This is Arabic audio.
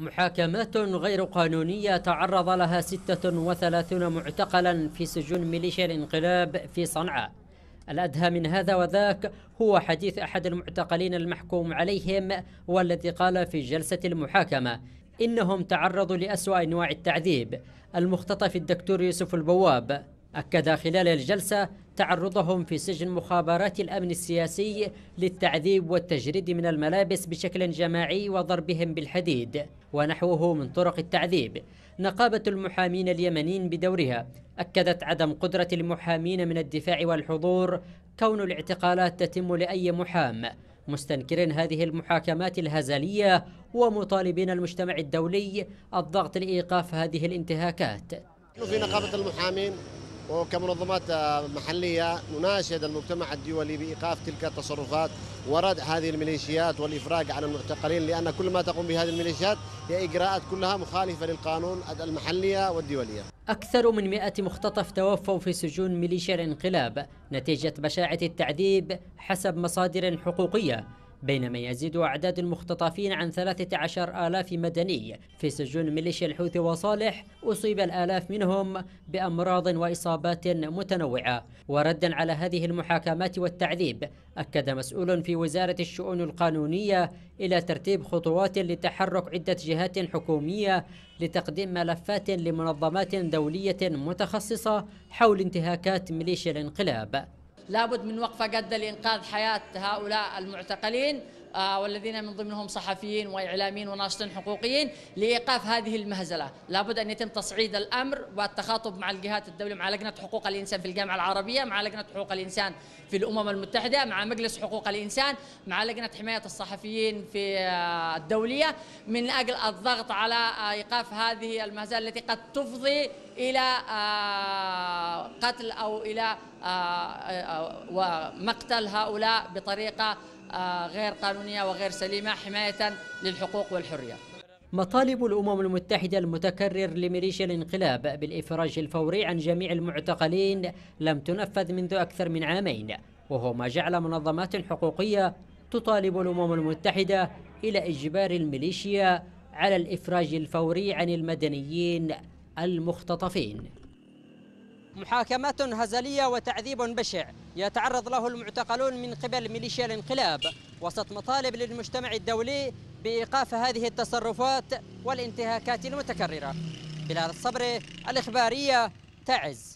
محاكمات غير قانونية تعرض لها 36 معتقلا في سجون ميليشيا الانقلاب في صنعاء الأدهى من هذا وذاك هو حديث أحد المعتقلين المحكوم عليهم والذي قال في جلسة المحاكمة إنهم تعرضوا لأسوأ أنواع التعذيب المختطف الدكتور يوسف البواب أكد خلال الجلسة تعرضهم في سجن مخابرات الأمن السياسي للتعذيب والتجريد من الملابس بشكل جماعي وضربهم بالحديد ونحوه من طرق التعذيب نقابة المحامين اليمنيين بدورها أكدت عدم قدرة المحامين من الدفاع والحضور كون الاعتقالات تتم لأي محام مستنكرين هذه المحاكمات الهزلية ومطالبين المجتمع الدولي الضغط لإيقاف هذه الانتهاكات في نقابة المحامين وكمنظمات محلية نناشد المجتمع الدولي بإيقاف تلك التصرفات وردع هذه الميليشيات والإفراج عن المعتقلين لأن كل ما تقوم به هذه الميليشيات هي إجراءات كلها مخالفة للقانون المحلية والدولية أكثر من 100 مختطف توفوا في سجون ميليشيا الانقلاب نتيجة بشاعة التعذيب حسب مصادر حقوقية بينما يزيد أعداد المختطفين عن 13 آلاف مدني في سجون ميليشيا الحوثي وصالح أصيب الآلاف منهم بأمراض وإصابات متنوعة وردا على هذه المحاكمات والتعذيب أكد مسؤول في وزارة الشؤون القانونية إلى ترتيب خطوات لتحرك عدة جهات حكومية لتقديم ملفات لمنظمات دولية متخصصة حول انتهاكات ميليشيا الانقلاب لابد من وقفة قد لإنقاذ حياة هؤلاء المعتقلين آه، والذين من ضمنهم صحفيين واعلاميين وناشطين حقوقيين لايقاف هذه المهزله، لابد ان يتم تصعيد الامر والتخاطب مع الجهات الدوليه مع لجنه حقوق الانسان في الجامعه العربيه، مع لجنه حقوق الانسان في الامم المتحده، مع مجلس حقوق الانسان، مع لجنه حمايه الصحفيين في آه، الدوليه من اجل الضغط على آه، ايقاف هذه المهزله التي قد تفضي الى قتل او الى ومقتل هؤلاء بطريقه آه، غير قانونية وغير سليمة حماية للحقوق والحرية مطالب الأمم المتحدة المتكرر لميليشيا الانقلاب بالإفراج الفوري عن جميع المعتقلين لم تنفذ منذ أكثر من عامين وهو ما جعل منظمات حقوقية تطالب الأمم المتحدة إلى إجبار الميليشيا على الإفراج الفوري عن المدنيين المختطفين محاكمات هزلية وتعذيب بشع يتعرض له المعتقلون من قبل ميليشيا الانقلاب وسط مطالب للمجتمع الدولي بإيقاف هذه التصرفات والانتهاكات المتكررة بلال الصبر الإخبارية تعز